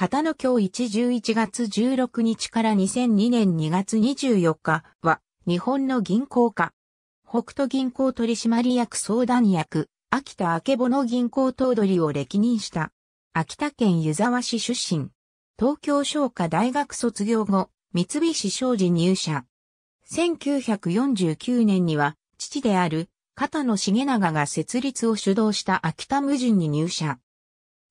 片野京一11月16日から2002年2月24日は、日本の銀行家。北斗銀行取締役相談役、秋田明の銀行頭取を歴任した。秋田県湯沢市出身。東京商科大学卒業後、三菱商事入社。1949年には、父である、片野重長が設立を主導した秋田無人に入社。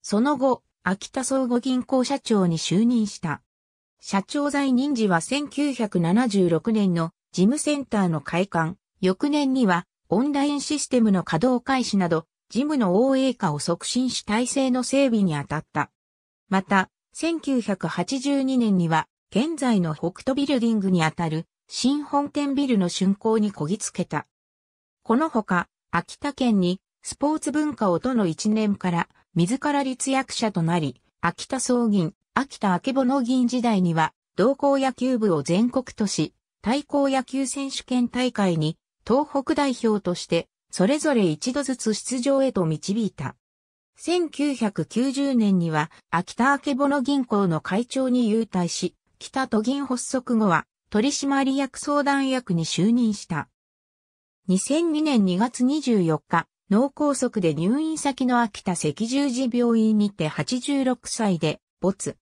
その後、秋田総合銀行社長に就任した。社長在任時は1976年の事務センターの開館、翌年にはオンラインシステムの稼働開始など、事務の応援化を促進し体制の整備に当たった。また、1982年には、現在の北斗ビルディングにあたる新本店ビルの竣工にこぎつけた。このほか、秋田県にスポーツ文化をとの一年から自ら立役者となり、秋田総銀、秋田明の銀時代には、同校野球部を全国とし、対抗野球選手権大会に、東北代表として、それぞれ一度ずつ出場へと導いた。1990年には、秋田あけぼの銀行の会長に優待し、北都銀発足後は、取締役相談役に就任した。2002年2月24日、脳梗塞で入院先の秋田赤十字病院にて86歳で没。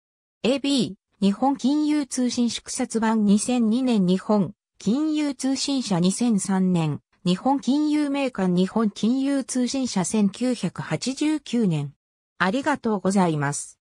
AB、日本金融通信縮刷版2002年日本、金融通信社2003年、日本金融名館日本金融通信社1989年。ありがとうございます。